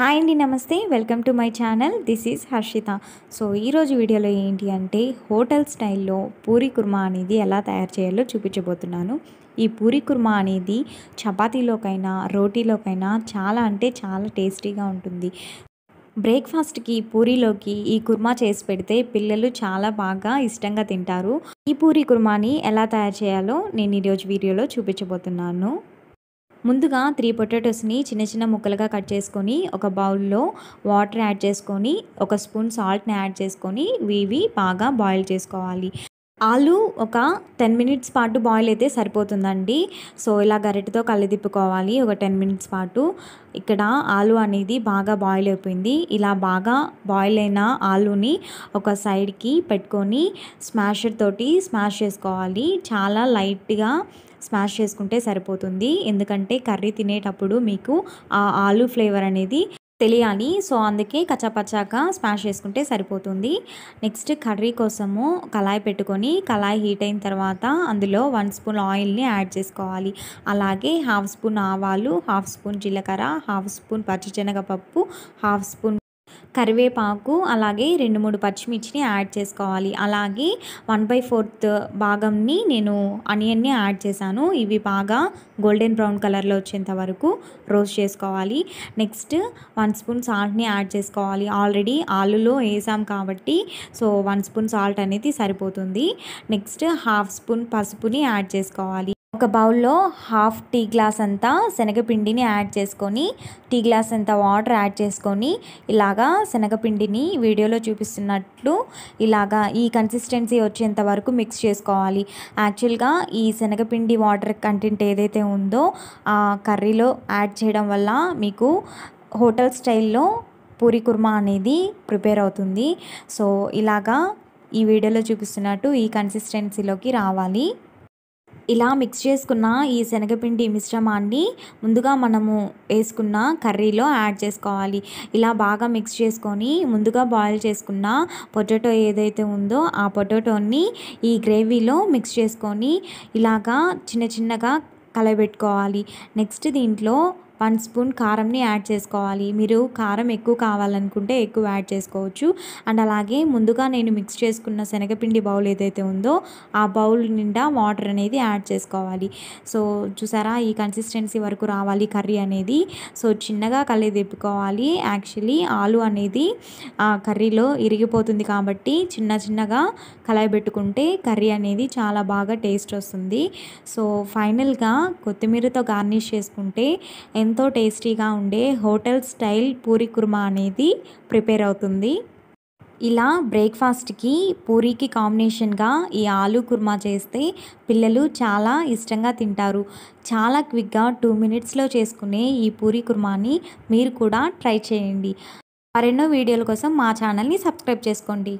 hi అండి నమస్తే welcome to my channel this is Harshita so ఈరోజు వీడియోలో ఏంటి అంటే హోటల్ స్టైల్లో పూరి కుర్మా అనేది ఎలా తయారు చేయాలో చూపించబోతున్నాను ఈ పూరి కుర్మా అనేది చపాతీలోకైనా రోటీలోకైనా చాలా అంటే చాలా టేస్టీగా ఉంటుంది బ్రేక్ఫాస్ట్కి పూరీలోకి ఈ కుర్మా చేసి పెడితే పిల్లలు చాలా బాగా ఇష్టంగా తింటారు ఈ పూరి కుర్మాని ఎలా తయారు చేయాలో నేను ఈరోజు వీడియోలో చూపించబోతున్నాను ముందుగా త్రీ పొటాటోస్ని చిన్న చిన్న ముక్కలుగా కట్ చేసుకొని ఒక బౌల్లో వాటర్ యాడ్ చేసుకొని ఒక స్పూన్ సాల్ట్ని యాడ్ చేసుకొని ఇవి బాగా బాయిల్ చేసుకోవాలి ఆలు ఒక టెన్ మినిట్స్ పాటు బాయిల్ అయితే సరిపోతుందండి సో ఇలా గరిటతో కలిదిప్పుకోవాలి ఒక టెన్ మినిట్స్ పాటు ఇక్కడ ఆలు అనేది బాగా బాయిల్ అయిపోయింది ఇలా బాగా బాయిల్ అయిన ఆలుని ఒక సైడ్కి పెట్టుకొని స్మాషర్ తోటి స్మాష్ చేసుకోవాలి చాలా లైట్గా స్మాష్ చేసుకుంటే సరిపోతుంది ఎందుకంటే కర్రీ తినేటప్పుడు మీకు ఆ ఆలు ఫ్లేవర్ అనేది తెలియాలి సో అందుకే కచ్చాపచ్చాగా స్మాష్ చేసుకుంటే సరిపోతుంది నెక్స్ట్ కర్రీ కోసము కళాయి పెట్టుకొని కళాయి హీట్ అయిన తర్వాత అందులో వన్ స్పూన్ ఆయిల్ని యాడ్ చేసుకోవాలి అలాగే హాఫ్ స్పూన్ ఆవాలు హాఫ్ స్పూన్ జీలకర్ర హాఫ్ స్పూన్ పచ్చిశనగపప్పు హాఫ్ స్పూన్ కరివేపాకు అలాగే రెండు మూడు పచ్చిమిర్చిని యాడ్ చేసుకోవాలి అలాగే వన్ బై ఫోర్త్ భాగంని నేను అనియన్ని యాడ్ చేశాను ఇవి బాగా గోల్డెన్ బ్రౌన్ కలర్లో వచ్చేంత వరకు రోస్ట్ చేసుకోవాలి నెక్స్ట్ వన్ స్పూన్ సాల్ట్ని యాడ్ చేసుకోవాలి ఆల్రెడీ ఆలులో వేసాం కాబట్టి సో వన్ స్పూన్ సాల్ట్ అనేది సరిపోతుంది నెక్స్ట్ హాఫ్ స్పూన్ పసుపుని యాడ్ చేసుకోవాలి ఒక బౌల్లో హాఫ్ టీ గ్లాస్ అంతా శనగపిండిని యాడ్ చేసుకొని టీ గ్లాస్ అంత వాటర్ యాడ్ చేసుకొని ఇలాగా శనగపిండిని వీడియోలో చూపిస్తున్నట్లు ఇలాగా ఈ కన్సిస్టెన్సీ వచ్చేంత వరకు మిక్స్ చేసుకోవాలి యాక్చువల్గా ఈ శనగపిండి వాటర్ కంటెంట్ ఏదైతే ఉందో ఆ కర్రీలో యాడ్ చేయడం వల్ల మీకు హోటల్ స్టైల్లో పూరి కుర్మా అనేది ప్రిపేర్ అవుతుంది సో ఇలాగా ఈ వీడియోలో చూపిస్తున్నట్టు ఈ కన్సిస్టెన్సీలోకి రావాలి ఇలా మిక్స్ చేసుకున్న ఈ శనగపిండి మిశ్రమాన్ని ముందుగా మనము వేసుకున్న కర్రీలో యాడ్ చేసుకోవాలి ఇలా బాగా మిక్స్ చేసుకొని ముందుగా బాయిల్ చేసుకున్న పొటాటో ఏదైతే ఉందో ఆ పొటాటోని ఈ గ్రేవీలో మిక్స్ చేసుకొని ఇలాగా చిన్న చిన్నగా కలబెట్టుకోవాలి నెక్స్ట్ దీంట్లో వన్ స్పూన్ కారంని యాడ్ చేసుకోవాలి మీరు కారం ఎక్కువ కావాలనుకుంటే ఎక్కువ యాడ్ చేసుకోవచ్చు అండ్ అలాగే ముందుగా నేను మిక్స్ చేసుకున్న శనగపిండి బౌల్ ఏదైతే ఉందో ఆ బౌల్ నిండా వాటర్ అనేది యాడ్ చేసుకోవాలి సో చూసారా ఈ కన్సిస్టెన్సీ వరకు రావాలి కర్రీ అనేది సో చిన్నగా కళ్ళే తిప్పుకోవాలి యాక్చువల్లీ ఆలు అనేది ఆ కర్రీలో ఇరిగిపోతుంది కాబట్టి చిన్న చిన్నగా కలాయి పెట్టుకుంటే కర్రీ అనేది చాలా బాగా టేస్ట్ వస్తుంది సో ఫైనల్గా కొత్తిమీరతో గార్నిష్ చేసుకుంటే ఎంతో టేస్టీగా ఉండే హోటల్ స్టైల్ పూరి కుర్మా అనేది ప్రిపేర్ అవుతుంది ఇలా బ్రేక్ఫాస్ట్కి పూరీకి కాంబినేషన్గా ఈ ఆలు కుర్మా చేస్తే పిల్లలు చాలా ఇష్టంగా తింటారు చాలా క్విక్గా టూ మినిట్స్లో చేసుకునే ఈ పూరీ కుర్మాని మీరు కూడా ట్రై చేయండి మరెన్నో వీడియోల కోసం మా ఛానల్ని సబ్స్క్రైబ్ చేసుకోండి